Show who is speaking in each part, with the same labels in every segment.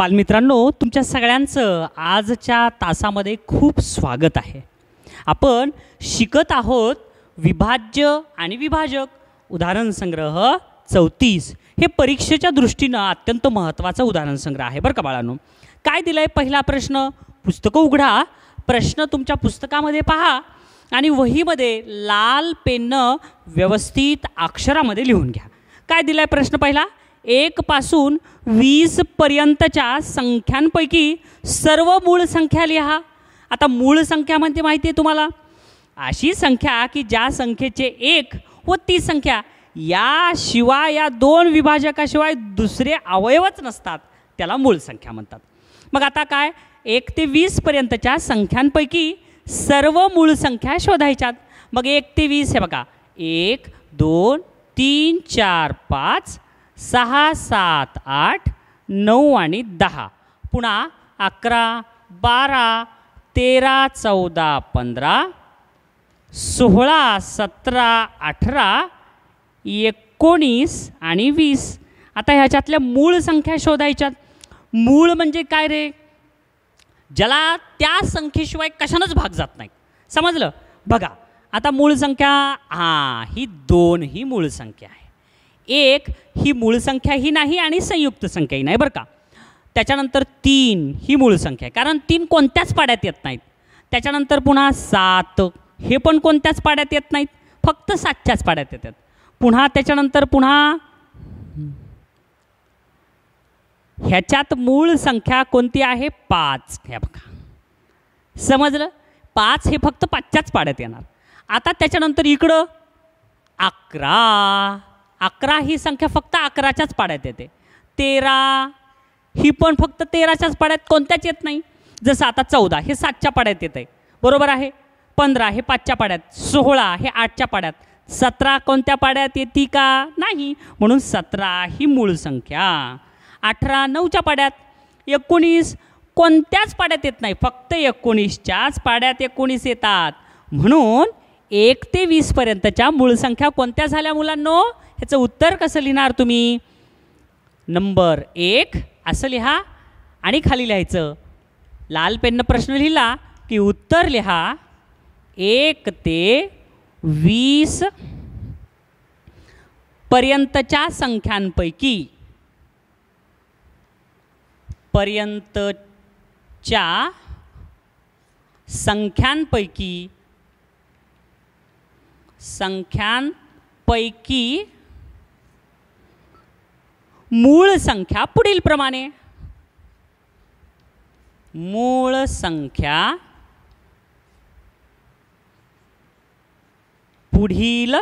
Speaker 1: बालमित्रांनो तुमच्या सगळ्यांचं आजच्या तासामध्ये खूप स्वागत आहे आपण शिकत आहोत विभाज्य आणि विभाजक उदाहरण संग्रह चौतीस हे परीक्षेच्या दृष्टीनं अत्यंत महत्त्वाचं उदाहरण संग्रह आहे बरं का बाळांनो काय दिलं आहे पहिला प्रश्न पुस्तकं उघडा प्रश्न तुमच्या पुस्तकामध्ये पहा आणि वहीमध्ये लाल पेननं व्यवस्थित अक्षरामध्ये लिहून घ्या काय दिला आहे प्रश्न पहिला एकपासून वीसपर्यंतच्या संख्यांपैकी सर्व मूळ संख्या लिहा आता मूळ संख्या म्हणते माहिती आहे तुम्हाला अशी संख्या की ज्या संख्येचे एक व ती संख्या याशिवाय या दोन विभाजकाशिवाय दुसरे अवयवच नसतात त्याला मूळ संख्या म्हणतात मग आता काय एक ते वीसपर्यंतच्या संख्यांपैकी सर्व मूळ संख्या शोधायच्यात मग एक ते वीस हे बघा एक दोन तीन चार पाच सहा सात आठ नऊ आणि दहा पुन्हा अकरा बारा तेरा चौदा पंधरा सोळा सतरा अठरा एकोणीस आणि वीस आता ह्याच्यातल्या मूळ संख्या शोधायच्यात मूळ म्हणजे काय रे ज्याला त्या संख्येशिवाय कशानंच भाग जात नाही समजलं बघा आता मूळ संख्या हां ही दोन ही मूळ संख्या आहे एक ही मूळ संख्या ही नाही आणि संयुक्त संख्याही नाही बरं का त्याच्यानंतर तीन ही मूळ संख्या आहे कारण तीन कोणत्याच पाड्यात येत नाहीत त्याच्यानंतर पुन्हा सात हे पण कोणत्याच पाड्यात येत नाहीत फक्त सातच्याच पाड्यात येतात पुन्हा त्याच्यानंतर पुन्हा ह्याच्यात मूळ संख्या कोणती आहे पाच ह्या बघा समजलं पाच हे फक्त पाचच्याच पाड्यात येणार आता त्याच्यानंतर इकडं अकरा अकरा ही संख्या फक्त अकराच्याच पाड्यात येते तेरा ही पण फक्त तेराच्याच पाड्यात कोणत्याच येत नाही जसं आता चौदा हे सातच्या पाड्यात येत आहे बरोबर आहे पंधरा हे पाचच्या पाड्यात सोहळा हे आठच्या पाड्यात सतरा कोणत्या पाड्यात येते का नाही म्हणून सतरा ही मूळ संख्या अठरा नऊच्या पाड्यात एकोणीस कोणत्याच पाड्यात येत नाही फक्त एकोणीसच्याच पाड्यात एकोणीस येतात म्हणून एक ते वीसपर्यंतच्या मूळ संख्या कोणत्या झाल्या मुलांनो ह्याचं उत्तर कसं लिहिणार तुम्ही नंबर एक असं लिहा आणि खाली लिहायचं लाल पेननं प्रश्न लिहिला की उत्तर लिहा एक ते वीस पर्यंतच्या संख्यांपैकी पर्यंतच्या संख्यांपैकी संख्यांपैकी मूळ संख्या पुढील प्रमाणे मूळ संख्या पुढील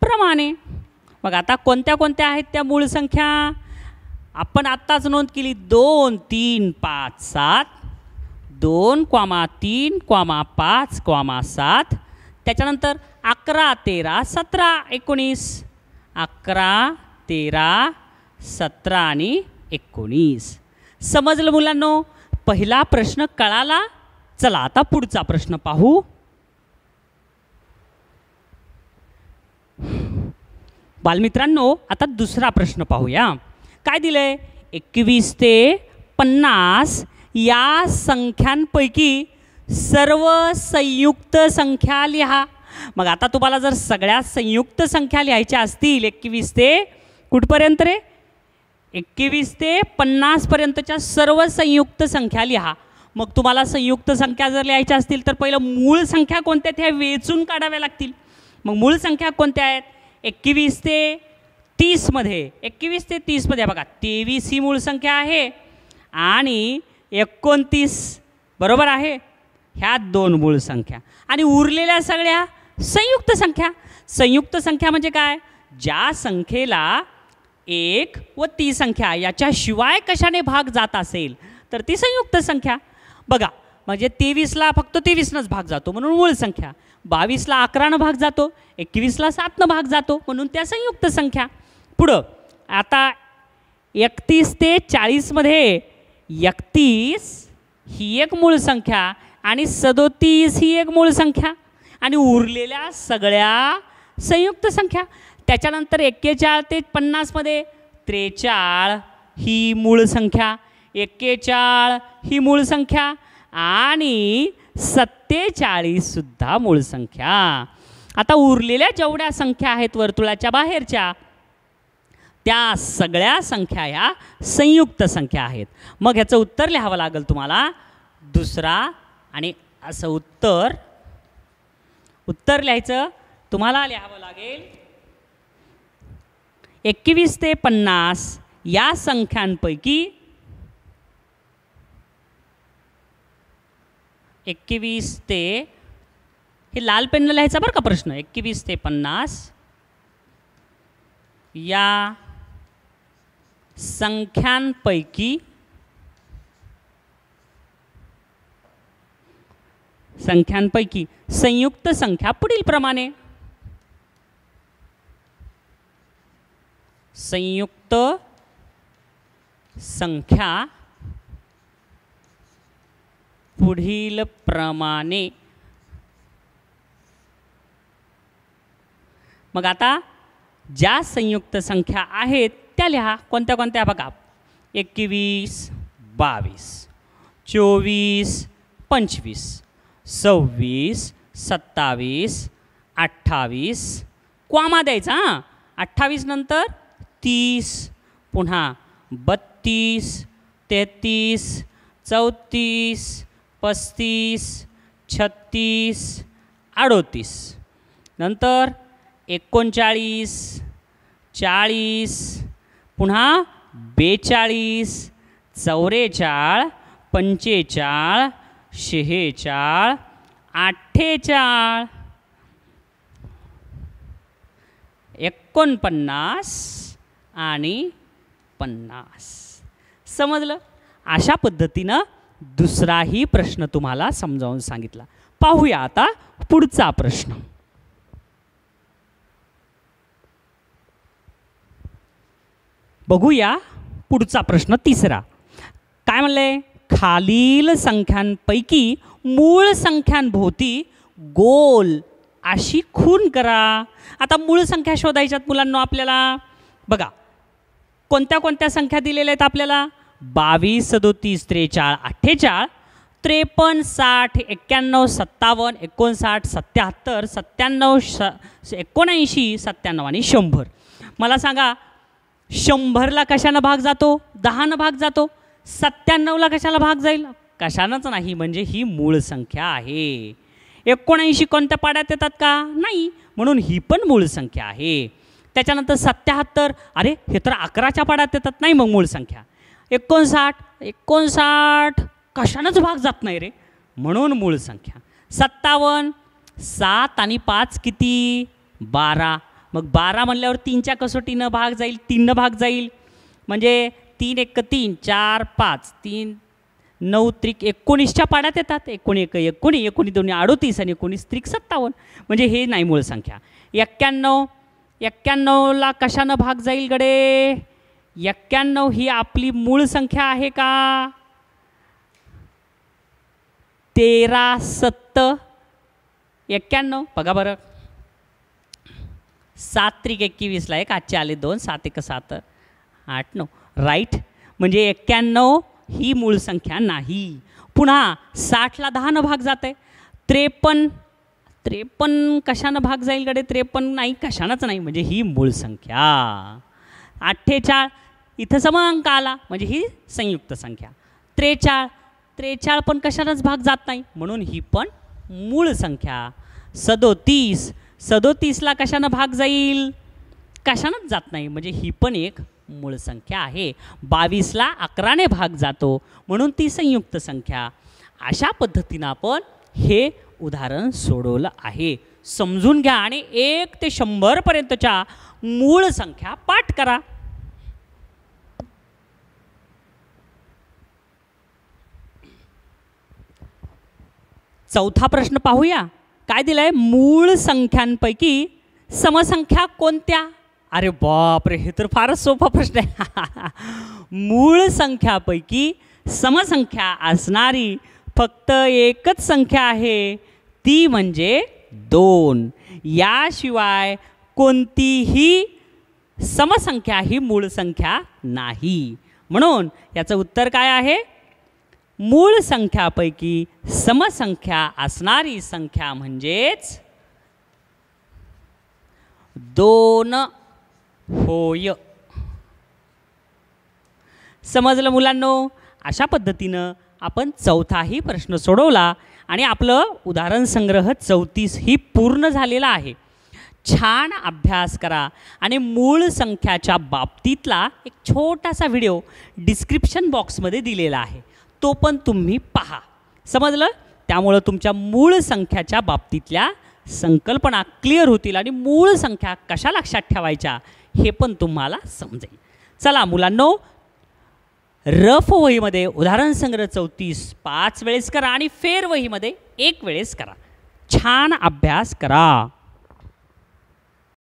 Speaker 1: प्रमाणे मग आता कोणत्या कोणत्या आहेत त्या मूळ संख्या आपण आत्ताच नोंद केली दोन तीन पाच सात दोन क्वामा तीन क्वामा पाच क्वामा सात त्याच्यानंतर अकरा तेरा सतरा एकोणीस अकरा तेरा सतरा आणि एकोणीस समजलं मुलांनो पहिला प्रश्न कळाला चला आता पुढचा प्रश्न पाहू बालमित्रांनो आता दुसरा प्रश्न पाहूया काय दिलंय एकवीस ते पन्नास या संख्यांपैकी सर्व संयुक्त संख्या लिहा मग आता तुम्हाला जर सगळ्या संयुक्त संख्या लिहायच्या असतील एकवीस ते कुठपर्यंत रे एकवीस ते पन्नासपर्यंतच्या सर्व संयुक्त संख्या लिहा मग तुम्हाला संयुक्त संख्या जर लिहायच्या असतील तर पहिलं मूळ संख्या कोणत्या त्या वेचून काढाव्या लागतील मग मूळ संख्या कोणत्या आहेत एकवीस ते तीसमध्ये एकवीस ते तीसमध्ये बघा तेवीस ही मूळ संख्या आहे आणि एकोणतीस बरोबर आहे ह्या दोन मूळ संख्या आणि उरलेल्या सगळ्या संयुक्त संख्या संयुक्त संख्या म्हणजे काय ज्या संख्येला एक व ती संख्या याच्याशिवाय कशाने भाग जात असेल तर ती संयुक्त संख्या बघा म्हणजे तेवीसला फक्त तेवीसनंच भाग जातो म्हणून मूळ संख्या बावीसला अकरानं भाग जातो एकवीसला सातनं भाग जातो म्हणून त्या संयुक्त संख्या पुढं आता एकतीस ते चाळीसमध्ये एकतीस ही एक मूळ संख्या आणि सदोतीस ही एक मूळ संख्या आणि उरलेल्या सगळ्या संयुक्त संख्या त्याच्यानंतर एक्केचाळ ते पन्नासमध्ये त्रेचाळ ही मूळ संख्या एक्केचाळ ही मूळ संख्या आणि सत्तेचाळीससुद्धा मूळ संख्या आता उरलेल्या जेवढ्या संख्या आहेत वर्तुळाच्या बाहेरच्या त्या सगळ्या संख्या ह्या संयुक्त संख्या आहेत मग ह्याचं उत्तर लिहावं लागेल तुम्हाला दुसरा आणि असं उत्तर उत्तर लिहायचं तुम्हाला लिहावं लागेल एकवीस ते पन्नास या संख्यांपैकी एकवीस ते हे लाल पेनला लिहायचा बरं का प्रश्न एकवीस ते पन्नास या संख्यांपैकी संख्यांपैकी संयुक्त संख्या पुढीलप्रमाणे संयुक्त संख्या पुढील प्रमाणे मग आता ज्या संयुक्त संख्या आहेत त्या लिहा कोणत्या कोणत्या बघा एकवीस बावीस चोवीस पंचवीस सव्वीस सत्तावीस अठ्ठावीस क्वामा द्यायचा हां अठ्ठावीस नंतर तीस पुन्हा बत्तीस तेहतीस चौतीस पस्तीस छत्तीस अडोतीस नंतर एकोणचाळीस चाळीस पुन्हा बेचाळीस चौरेचाळ पंचेचाळ शेहेचाळ अठ्ठेचाळ एकोणपन्नास आणि पन्नास समजलं अशा पद्धतीनं दुसराही प्रश्न तुम्हाला समजावून सांगितला पाहूया आता पुढचा प्रश्न बघूया पुढचा प्रश्न तिसरा काय म्हणले खालील संख्यांपैकी मूळ संख्यांभोवती गोल अशी खून करा आता मूळ संख्या शोधायच्यात मुलांना आपल्याला बघा कोणत्या कोणत्या संख्या दिलेल्या आहेत आपल्याला बावीस सदोतीस त्रेचाळ अठ्ठेचाळ त्रेपन्न साठ एक्क्याण्णव सत्तावन्न एकोणसाठ सत्याहत्तर सत्त्याण्णव स एकोणऐंशी सत्त्याण्णव आणि शंभर मला सांगा शंभरला कशानं भाग जातो दहानं भाग जातो सत्त्याण्णवला कशाला भाग जाईल कशानंच नाही म्हणजे ही मूळ संख्या आहे एकोणऐंशी कोणत्या पाड्यात येतात का नाही म्हणून ही पण मूळ संख्या आहे त्याच्यानंतर सत्याहत्तर अरे हे तर अकराच्या पाड्यात येतात नाही मग मूळ संख्या एकोणसाठ एकोणसाठ कशानंच भाग जात नाही रे म्हणून मूळ संख्या सत्तावन्न सात आणि पाच किती बारा मग बारा म्हणल्यावर तीनच्या कसोटीनं भाग जाईल तीननं भाग जाईल म्हणजे तीन एक तीन चार पाच तीन नऊ त्रिक एकोणीसच्या पाण्यात येतात एकोणी एक एकोणी एकोणी दोन अडोतीस आणि एकोणीस त्रिक सत्तावन्न म्हणजे हे नाही मूळ संख्या एक्क्याण्णव एक्क्याण्णवला कशानं भाग जाईल गडे एक्क्याण्णव ही आपली मूळ संख्या आहे का तेरा सत्त एक्क्याण्णव बघा बरं सात त्रिक एकवीसला एक आजचे आले दोन सात एक सात आठ नऊ राईट म्हणजे एक्क्याण्णव ही मूळ संख्या नाही पुन्हा साठला दहानं भाग जात आहे त्रेपन्न त्रेपन्न कशानं भाग जाईल कडे त्रेपन्न नाही कशानंच नाही म्हणजे ही मूळ संख्या अठ्ठेचाळ इथं सम अंक आला म्हणजे ही संयुक्त संख्या त्रेचाळ त्रेचाळ पण कशानंच भाग जात नाही म्हणून ही पण मूळ संख्या सदोतीस सदोतीसला कशानं भाग जाईल कशानंच जात नाही म्हणजे ही पण एक मूळ संख्या आहे बावीसला अकराने भाग जातो म्हणून ती संयुक्त संख्या अशा पद्धतीनं आपण हे उदाहरण सोडवलं आहे समजून घ्या आणि एक ते शंभरपर्यंतच्या मूळ संख्या पाठ करा चौथा प्रश्न पाहूया काय दिलाय मूळ संख्यांपैकी समसंख्या कोणत्या अरे बापरे हे तर फारच सोपा प्रश्न आहे मूळ संख्यापैकी समसंख्या असणारी फक्त एकच संख्या आहे ती म्हणजे दोन याशिवाय कोणतीही समसंख्या ही मूळ संख्या नाही म्हणून याचं उत्तर काय आहे मूळ संख्यापैकी समसंख्या असणारी संख्या म्हणजेच दोन होय समजलं मुलांनो अशा पद्धतीनं आपण चौथाही प्रश्न सोडवला आणि आपलं उदाहरण संग्रह चौतीस ही पूर्ण झालेला आहे छान अभ्यास करा आणि मूळ संख्याच्या बाबतीतला एक छोटासा व्हिडिओ डिस्क्रिप्शन बॉक्समध्ये दिलेला आहे तो पण तुम्ही पहा समजलं त्यामुळं तुमच्या मूळ संख्याच्या बाबतीतल्या संकल्पना क्लिअर होतील आणि मूळ संख्या कशा लक्षात ठेवायच्या हे पण तुम्हाला समजेल चला मुलांनो रफ वहीमध्ये उदाहरण संग्रह चौतीस पाच वेळेस करा आणि फेर वहीमध्ये एक वेळेस करा छान अभ्यास करा